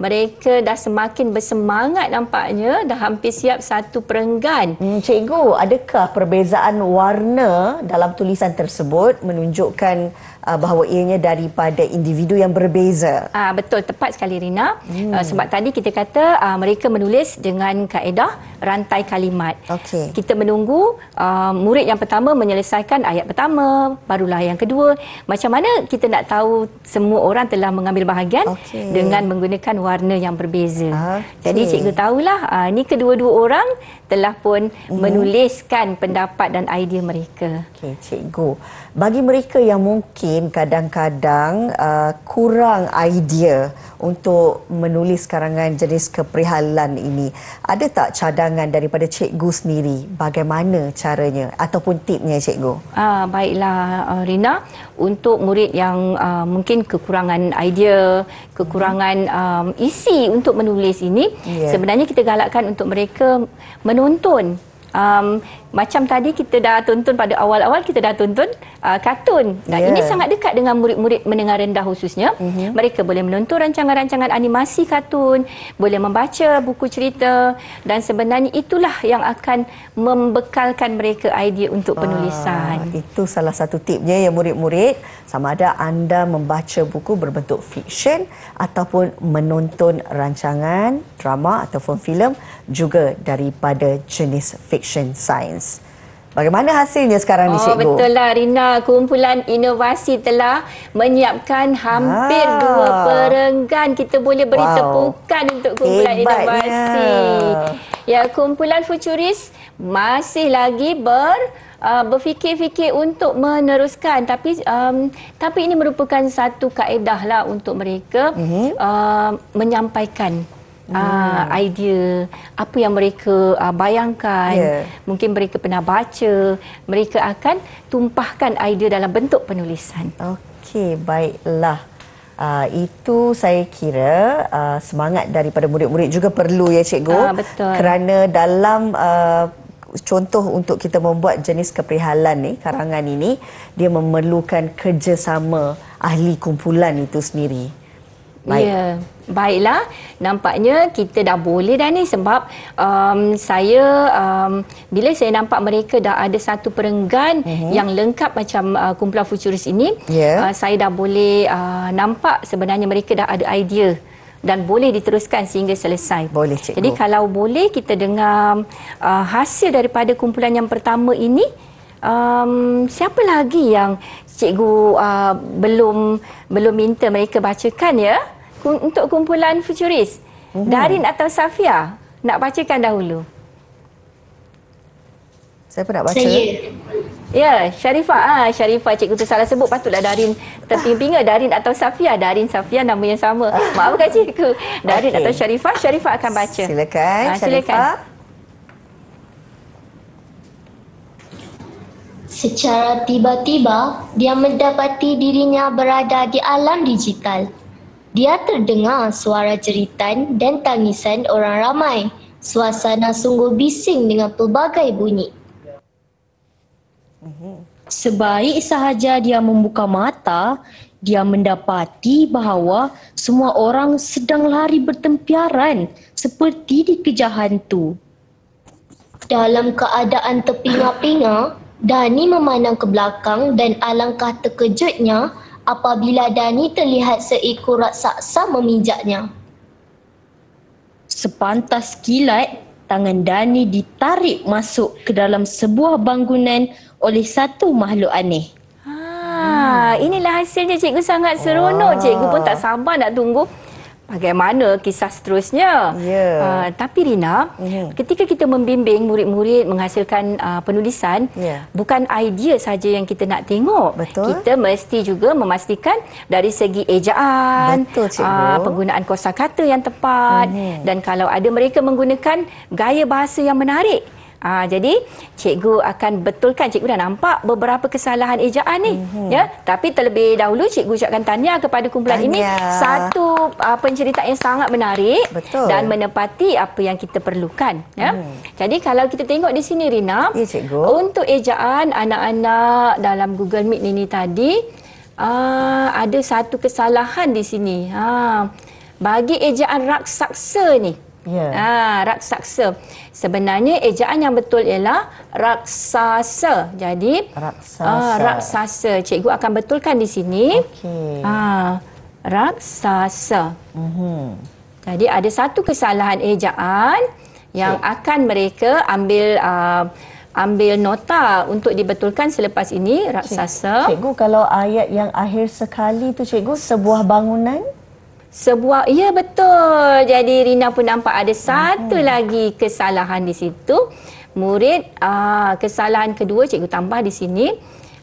Mereka dah semakin bersemangat nampaknya, dah hampir siap satu perenggan. Hmm, cikgu, adakah perbezaan warna dalam tulisan tersebut menunjukkan Uh, bahawa ianya daripada individu yang berbeza. Ah betul tepat sekali Rina. Hmm. Uh, sebab tadi kita kata uh, mereka menulis dengan kaedah rantai kalimat. Okey. Kita menunggu murid yang pertama menyelesaikan ayat pertama, barulah yang kedua. Macam mana kita nak tahu semua orang telah mengambil bahagian okay. dengan menggunakan warna yang berbeza. Okay. Jadi cikgu tahulah ni kedua-dua orang telah pun hmm. menuliskan pendapat dan idea mereka. Okey, cikgu bagi mereka yang mungkin kadang-kadang uh, kurang idea untuk menulis karangan jenis keprihalan ini, ada tak cadangan daripada cikgu sendiri bagaimana caranya ataupun tipnya cikgu? Uh, ah, baiklah uh, Rina, untuk murid yang uh, mungkin kekurangan idea, kekurangan um, isi untuk menulis ini, yeah. sebenarnya kita galakkan untuk mereka menonton um, macam tadi kita dah tonton pada awal-awal kita dah tonton uh, kartun. Nah, yeah. ini ya. sangat dekat dengan murid-murid menengah rendah khususnya. Mm -hmm. Mereka boleh menonton rancangan-rancangan animasi kartun, boleh membaca buku cerita dan sebenarnya itulah yang akan membekalkan mereka idea untuk ah, penulisan. Ah, itu salah satu tipnya ya murid-murid, sama ada anda membaca buku berbentuk fiction ataupun menonton rancangan drama ataupun filem juga daripada jenis fiction sains. Bagaimana hasilnya sekarang oh, ni Cikgu? Betul lah Rina, kumpulan inovasi telah menyiapkan hampir ha. dua perenggan kita boleh beri wow. tepukan untuk kumpulan Hebatnya. inovasi. Ya, kumpulan futuris masih lagi ber Uh, berfikir-fikir untuk meneruskan tapi um, tapi ini merupakan satu kaedahlah untuk mereka mm-hmm. uh, menyampaikan Uh, idea apa yang mereka uh, bayangkan yeah. mungkin mereka pernah baca mereka akan tumpahkan idea dalam bentuk penulisan okey baiklah uh, itu saya kira uh, semangat daripada murid-murid juga perlu ya cikgu uh, betul. kerana dalam uh, contoh untuk kita membuat jenis keprihalan ni karangan ini dia memerlukan kerjasama ahli kumpulan itu sendiri baik yeah. Baiklah, nampaknya kita dah boleh dah ni sebab um, saya um, bila saya nampak mereka dah ada satu perenggan mm -hmm. yang lengkap macam uh, kumpulan futurist ini, yeah. uh, saya dah boleh uh, nampak sebenarnya mereka dah ada idea dan boleh diteruskan sehingga selesai. Boleh, cikgu. Jadi kalau boleh kita dengar uh, hasil daripada kumpulan yang pertama ini, um, siapa lagi yang cikgu uh, belum belum minta mereka bacakan ya? untuk kumpulan futurist, Mm-hmm. Darin atau Safia nak bacakan dahulu. Saya pun nak baca. Saya. Ya, Sharifah. ha, ah, Sharifah cikgu tu salah sebut patutlah Darin terpinga Darin atau Safia. Darin Safia nama yang sama. Ah. Maafkan cikgu. Darin okay. atau Sharifah? Sharifah akan baca. Silakan. Ha, silakan. Sharifah. Secara tiba-tiba, dia mendapati dirinya berada di alam digital dia terdengar suara jeritan dan tangisan orang ramai. Suasana sungguh bising dengan pelbagai bunyi. Sebaik sahaja dia membuka mata, dia mendapati bahawa semua orang sedang lari bertempiaran seperti dikejar hantu. Dalam keadaan terpinga-pinga, Dani memandang ke belakang dan alangkah terkejutnya apabila Dani terlihat seekor raksasa meminjaknya. Sepantas kilat, tangan Dani ditarik masuk ke dalam sebuah bangunan oleh satu makhluk aneh. Ha, inilah hasilnya cikgu sangat seronok. Ah. Cikgu pun tak sabar nak tunggu bagaimana kisah seterusnya. Yeah. Ya. Uh, tapi Rina, mm -hmm. ketika kita membimbing murid-murid menghasilkan uh, penulisan, yeah. bukan idea saja yang kita nak tengok. Betul. Kita mesti juga memastikan dari segi ejaan, Betul, uh, penggunaan kosakata yang tepat mm -hmm. dan kalau ada mereka menggunakan gaya bahasa yang menarik. Ah jadi cikgu akan betulkan cikgu dah nampak beberapa kesalahan ejaan ni mm-hmm. ya tapi terlebih dahulu cikgu ucapkan tahniah kepada kumpulan tanya. ini satu uh, penceritaan yang sangat menarik Betul. dan menepati apa yang kita perlukan ya. Mm. Jadi kalau kita tengok di sini Rina ya, untuk ejaan anak-anak dalam Google Meet ini tadi uh, ada satu kesalahan di sini. Ha bagi ejaan raksasa ni. Yeah. Ya. Ha, raksasa. Sebenarnya ejaan yang betul ialah raksasa. Jadi raksasa. Ha, raksasa. Cikgu akan betulkan di sini. Okey. Ha, raksasa. Mm-hmm. Jadi ada satu kesalahan ejaan yang okay. akan mereka ambil uh, ambil nota untuk dibetulkan selepas ini raksasa. Cikgu kalau ayat yang akhir sekali tu cikgu sebuah bangunan sebuah ya betul jadi Rina pun nampak ada satu hmm. lagi kesalahan di situ murid aa, ah, kesalahan kedua cikgu tambah di sini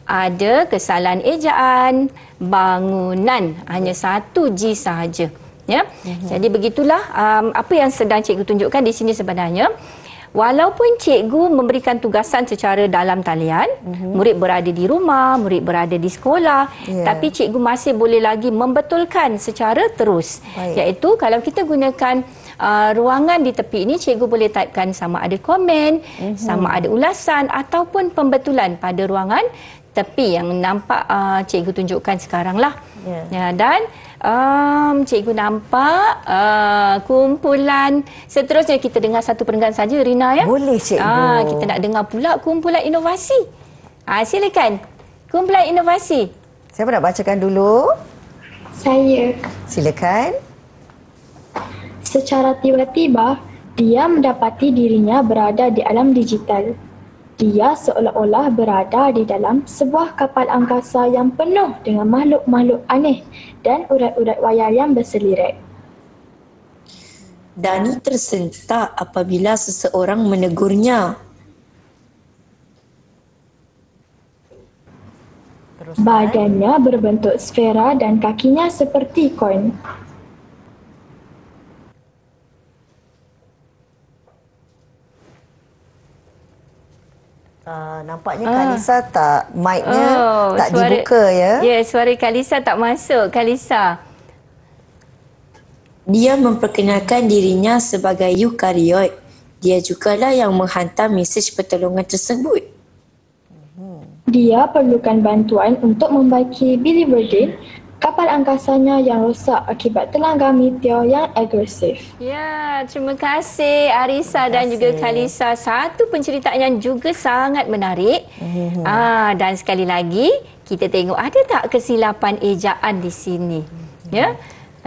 ada kesalahan ejaan bangunan hanya hmm. satu G sahaja ya hmm. jadi begitulah um, apa yang sedang cikgu tunjukkan di sini sebenarnya Walaupun cikgu memberikan tugasan secara dalam talian, mm -hmm. murid berada di rumah, murid berada di sekolah, yeah. tapi cikgu masih boleh lagi membetulkan secara terus. Baik. Iaitu kalau kita gunakan uh, ruangan di tepi ini, cikgu boleh typekan sama ada komen, mm -hmm. sama ada ulasan ataupun pembetulan pada ruangan tepi yang nampak uh, cikgu tunjukkan sekaranglah. Yeah. Ya, dan... Um, cikgu nampak uh, kumpulan seterusnya kita dengar satu perenggan saja Rina ya. Boleh cikgu. Ah, uh, kita nak dengar pula kumpulan inovasi. Ah, uh, silakan. Kumpulan inovasi. Siapa nak bacakan dulu? Saya. Silakan. Secara tiba-tiba, dia mendapati dirinya berada di alam digital. Dia seolah-olah berada di dalam sebuah kapal angkasa yang penuh dengan makhluk-makhluk aneh dan urat-urat wayar yang berselirat. Dani tersentak apabila seseorang menegurnya. Badannya berbentuk sfera dan kakinya seperti koin. Uh, nampaknya ah. Kalisa tak mic-nya oh, tak suara, dibuka ya. Ya, yeah, suara Kalisa tak masuk. Kalisa. Dia memperkenalkan dirinya sebagai eukariot. Dia jugalah yang menghantar mesej pertolongan tersebut. Dia perlukan bantuan untuk membaiki biliverdin kapal angkasanya yang rosak akibat telanggang meteor yang agresif. Ya, terima kasih Arisa terima dan juga Kalisa. Satu penceritaan yang juga sangat menarik. Mm-hmm. Ah, dan sekali lagi kita tengok ada tak kesilapan ejaan di sini. Mm-hmm. Ya.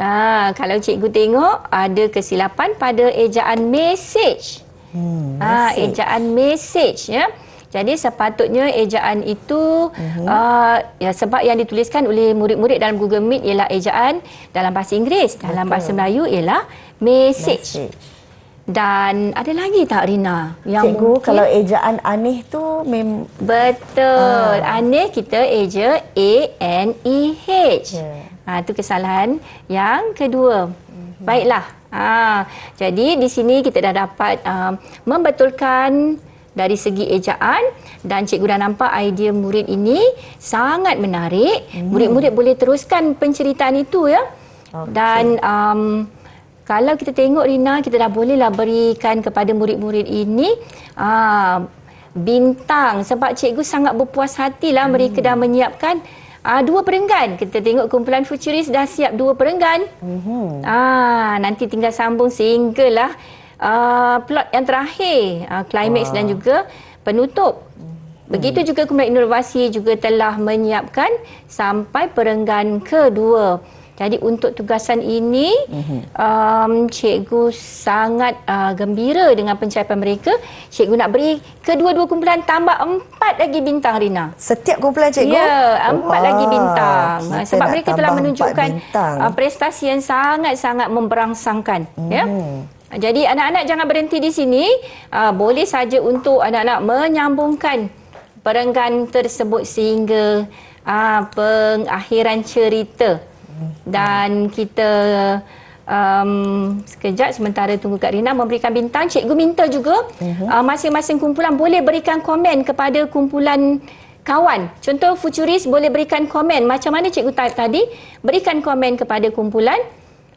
Ah, kalau cikgu tengok ada kesilapan pada ejaan message. Hmm, message. Ah, ejaan message ya. Jadi sepatutnya ejaan itu uh-huh. uh, ya, sebab yang dituliskan oleh murid-murid dalam Google Meet ialah ejaan dalam bahasa Inggeris. Dalam bahasa Melayu ialah message. message. Dan ada lagi tak Rina? Yang Cikgu mungkin... kalau ejaan aneh tu mem... Betul. Uh. Aneh kita eja A-N-E-H. Yeah. Ya. Ha, itu kesalahan yang kedua. Mm-hmm. Baiklah. Ha, jadi di sini kita dah dapat um, membetulkan dari segi ejaan dan cikgu dah nampak idea murid ini sangat menarik. Hmm. Murid-murid hmm. boleh teruskan penceritaan itu ya. Okay. Dan um, kalau kita tengok Rina, kita dah bolehlah berikan kepada murid-murid ini uh, bintang sebab cikgu sangat berpuas hatilah hmm. mereka dah menyiapkan Ah dua perenggan. Kita tengok kumpulan futurist dah siap dua perenggan. Mhm. Ah nanti tinggal sambung single lah. Ah, plot yang terakhir uh, climax Wah. dan juga penutup Begitu hmm. juga Kumpulan Inovasi juga telah menyiapkan sampai perenggan kedua. Jadi untuk tugasan ini, mhm. um, cikgu sangat uh, gembira dengan pencapaian mereka. Cikgu nak beri kedua-dua kumpulan tambah empat lagi bintang, Rina. Setiap kumpulan cikgu? Ya, empat Wah, lagi bintang. Sebab mereka telah menunjukkan uh, prestasi yang sangat-sangat memberangsangkan. hmm Ya. Mhm. Jadi anak-anak jangan berhenti di sini. Uh, boleh saja untuk anak-anak menyambungkan perenggan tersebut sehingga uh, pengakhiran cerita. Dan kita um, sekejap sementara tunggu Kak Rina memberikan bintang. Cikgu minta juga uh, masing-masing kumpulan boleh berikan komen kepada kumpulan kawan. Contoh futuris boleh berikan komen. Macam mana Cikgu type tadi? Berikan komen kepada kumpulan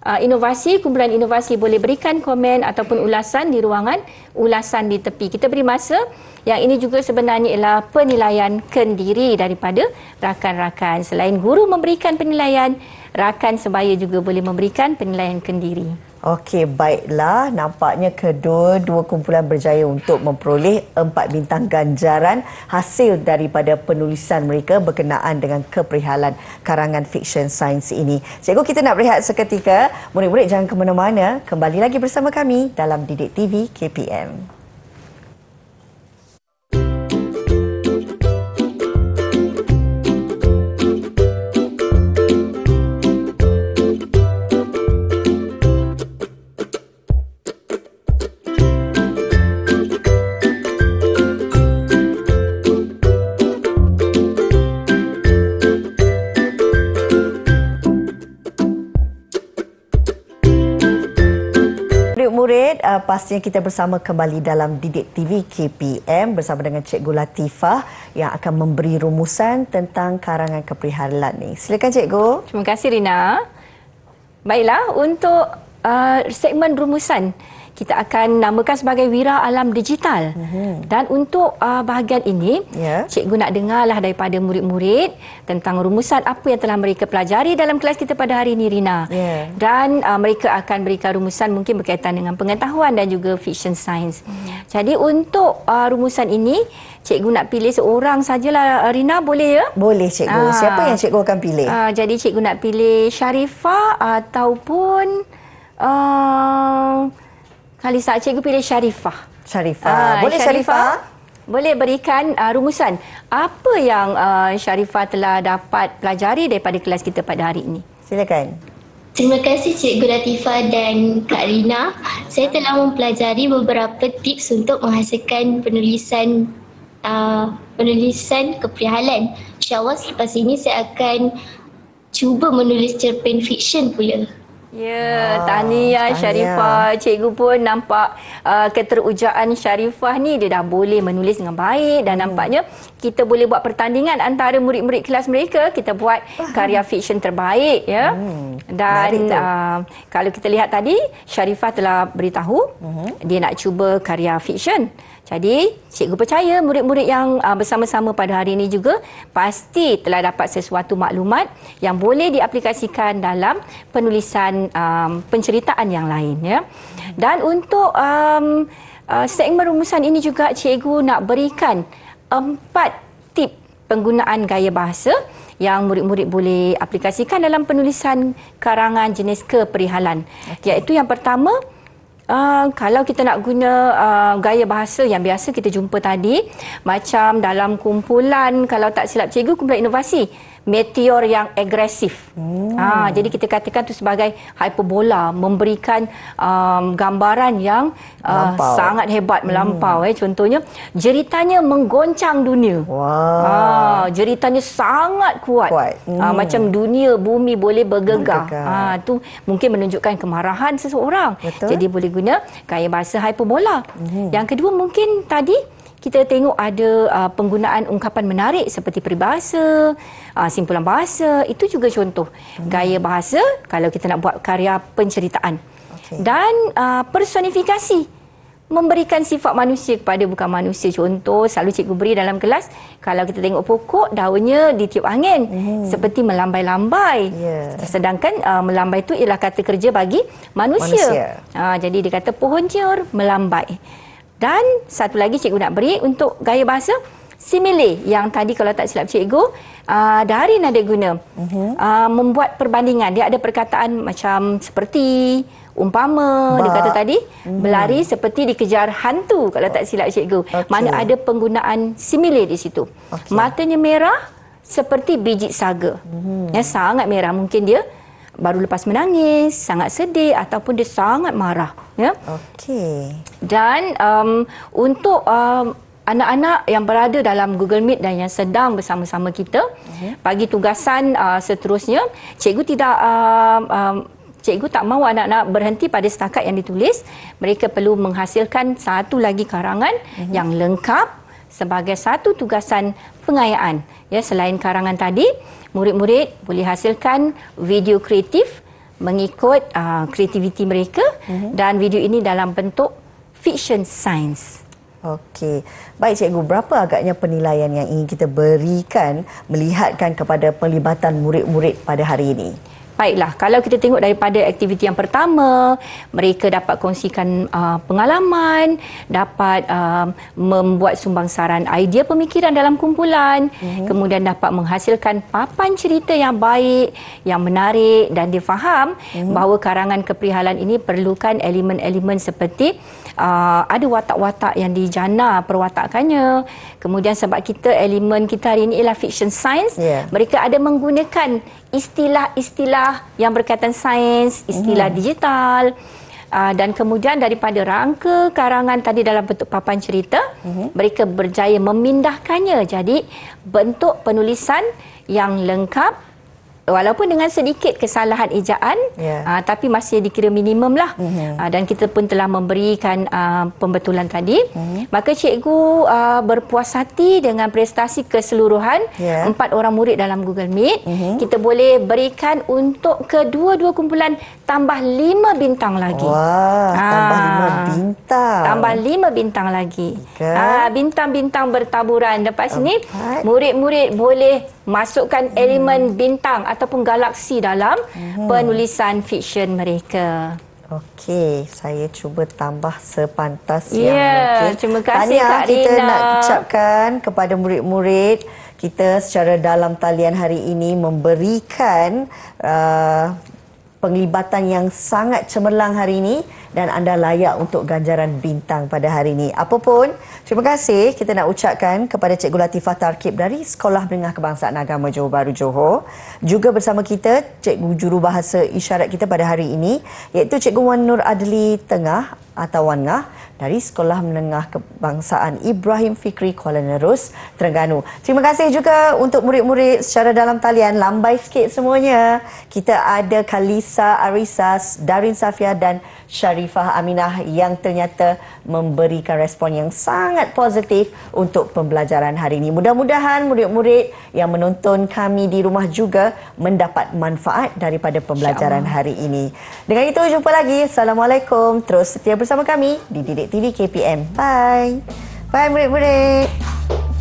uh, inovasi, kumpulan inovasi boleh berikan komen ataupun ulasan di ruangan ulasan di tepi. Kita beri masa. Yang ini juga sebenarnya ialah penilaian kendiri daripada rakan-rakan. Selain guru memberikan penilaian, rakan sebaya juga boleh memberikan penilaian kendiri. Okey, baiklah. Nampaknya kedua-dua kumpulan berjaya untuk memperoleh empat bintang ganjaran hasil daripada penulisan mereka berkenaan dengan keperihalan karangan fiksyen sains ini. Cikgu, kita nak berehat seketika. Murid-murid jangan ke mana-mana. Kembali lagi bersama kami dalam Didik TV KPM. pastinya kita bersama kembali dalam Didik TV KPM bersama dengan Cik Gula Latifah yang akan memberi rumusan tentang karangan keprihatinan ini. Silakan Cik Cikgu. Terima kasih Rina. Baiklah, untuk uh, segmen rumusan kita akan namakan sebagai Wira Alam Digital. Mm-hmm. Dan untuk uh, bahagian ini, yeah. cikgu nak dengarlah daripada murid-murid tentang rumusan apa yang telah mereka pelajari dalam kelas kita pada hari ini, Rina. Yeah. Dan uh, mereka akan berikan rumusan mungkin berkaitan dengan pengetahuan dan juga fiction science. Mm-hmm. Jadi untuk uh, rumusan ini, cikgu nak pilih seorang sajalah, uh, Rina boleh ya? Boleh cikgu. Aa. Ah. Siapa yang cikgu akan pilih? Aa, ah, jadi cikgu nak pilih Syarifah ataupun... Uh, Khalisa, cikgu pilih Sharifah. Sharifah. Uh, ah, boleh Sharifah? Boleh berikan uh, rumusan. Apa yang uh, ah, Sharifah telah dapat pelajari daripada kelas kita pada hari ini? Silakan. Terima kasih Cikgu Latifa dan Kak Rina. Saya telah mempelajari beberapa tips untuk menghasilkan penulisan uh, penulisan keprihalan. InsyaAllah selepas ini saya akan cuba menulis cerpen fiksyen pula. Ya, ah, tahniah Sharifah. Cikgu pun nampak uh, keterujaan Sharifah ni dia dah boleh menulis dengan baik dan hmm. nampaknya kita boleh buat pertandingan antara murid-murid kelas mereka. Kita buat ah. karya fiksyen terbaik ya. Hmm, dan uh, kalau kita lihat tadi Sharifah telah beritahu uh-huh. dia nak cuba karya fiksyen. Jadi, cikgu percaya murid-murid yang ah, bersama-sama pada hari ini juga pasti telah dapat sesuatu maklumat yang boleh diaplikasikan dalam penulisan um, penceritaan yang lain. Ya. Dan untuk um, uh, ah, segmen rumusan ini juga, cikgu nak berikan empat tip penggunaan gaya bahasa yang murid-murid boleh aplikasikan dalam penulisan karangan jenis keperihalan. Okay. Iaitu yang pertama, Uh, kalau kita nak guna uh, gaya bahasa yang biasa kita jumpa tadi, macam dalam kumpulan, kalau tak silap cikgu, kumpulan inovasi meteor yang agresif. Hmm. Ha, jadi kita katakan tu sebagai hyperbola memberikan um, gambaran yang uh, sangat hebat hmm. melampau. Hmm. Eh. Contohnya jeritannya menggoncang dunia. Wow. Ha, ah, jeritannya sangat kuat. kuat. Ah, hmm. Ha, macam dunia bumi boleh bergegar. Ha, tu mungkin menunjukkan kemarahan seseorang. Betul. Jadi boleh guna gaya bahasa hyperbola. Hmm. Yang kedua mungkin tadi kita tengok ada uh, penggunaan ungkapan menarik seperti peribahasa, uh, simpulan bahasa, itu juga contoh hmm. gaya bahasa kalau kita nak buat karya penceritaan. Okay. Dan uh, personifikasi memberikan sifat manusia kepada bukan manusia contoh selalu cikgu beri dalam kelas kalau kita tengok pokok daunnya ditiup angin hmm. seperti melambai-lambai yeah. sedangkan uh, melambai itu ialah kata kerja bagi manusia, manusia. Uh, jadi dia kata pohon ciur melambai dan satu lagi cikgu nak beri untuk gaya bahasa simile yang tadi kalau tak silap cikgu uh, ah, dari nada guna uh, membuat perbandingan dia ada perkataan macam seperti umpama Mak. dia kata tadi hmm. berlari seperti dikejar hantu kalau tak silap cikgu okay. mana ada penggunaan simile di situ okay. matanya merah seperti biji saga hmm. yang sangat merah mungkin dia baru lepas menangis, sangat sedih ataupun dia sangat marah. Ya? Okey. Dan um, untuk um, anak-anak yang berada dalam Google Meet dan yang sedang bersama-sama kita, bagi tugasan uh, seterusnya, cikgu tidak... Um, um, Cikgu tak mahu anak-anak berhenti pada setakat yang ditulis. Mereka perlu menghasilkan satu lagi karangan mm-hmm. yang lengkap sebagai satu tugasan pengayaan. Ya, selain karangan tadi, murid-murid boleh hasilkan video kreatif mengikut uh, kreativiti mereka mm-hmm. dan video ini dalam bentuk fiction science. Okey. Baik cikgu, berapa agaknya penilaian yang ingin kita berikan melihatkan kepada pelibatan murid-murid pada hari ini? Baiklah, kalau kita tengok daripada aktiviti yang pertama, mereka dapat kongsikan uh, pengalaman, dapat uh, membuat sumbang saran idea pemikiran dalam kumpulan, mm-hmm. kemudian dapat menghasilkan papan cerita yang baik, yang menarik dan difaham mm-hmm. bahawa karangan keprihalan ini perlukan elemen-elemen seperti Uh, ada watak-watak yang dijana perwatakannya. Kemudian sebab kita elemen kita hari ini ialah fiction science, yeah. mereka ada menggunakan istilah-istilah yang berkaitan sains, istilah mm. digital. Uh, dan kemudian daripada rangka karangan tadi dalam bentuk papan cerita, mm -hmm. mereka berjaya memindahkannya jadi bentuk penulisan yang lengkap, walaupun dengan sedikit kesalahan ejaan yeah. Ya. uh, tapi masih dikira minimum lah mm-hmm. uh, dan kita pun telah memberikan uh, pembetulan tadi mm-hmm. maka cikgu uh, berpuas hati dengan prestasi keseluruhan yeah. empat orang murid dalam Google Meet mm-hmm. kita boleh berikan untuk kedua-dua kumpulan tambah lima bintang lagi. Wah, ha. tambah lima bintang. Tambah lima bintang lagi. Okay. Ah, bintang-bintang bertaburan. Lepas ni murid-murid boleh masukkan hmm. elemen bintang ataupun galaksi dalam hmm. penulisan fiksyen mereka. Okey, saya cuba tambah sepantas yeah, yang mungkin. terima kasih Tahniah Kak Rina. Kita nak ucapkan kepada murid-murid kita secara dalam talian hari ini memberikan uh, penglibatan yang sangat cemerlang hari ini dan anda layak untuk ganjaran bintang pada hari ini. Apapun, terima kasih kita nak ucapkan kepada Cikgu Latifah Tarkib dari Sekolah Menengah Kebangsaan Agama Johor Baru Johor. Juga bersama kita Cikgu Juru Bahasa Isyarat kita pada hari ini iaitu Cikgu Wan Nur Adli Tengah atau Wan Ngah dari Sekolah Menengah Kebangsaan Ibrahim Fikri Kuala Nerus, Terengganu. Terima kasih juga untuk murid-murid secara dalam talian. Lambai sikit semuanya. Kita ada Kalisa Arisas, Darin Safia dan Sharifah Aminah yang ternyata memberikan respon yang sangat positif untuk pembelajaran hari ini. Mudah-mudahan murid-murid yang menonton kami di rumah juga mendapat manfaat daripada pembelajaran hari ini. Dengan itu, jumpa lagi. Assalamualaikum. Terus setia bersama kami di Didik. TV KPM. Bye. Bye murid-murid.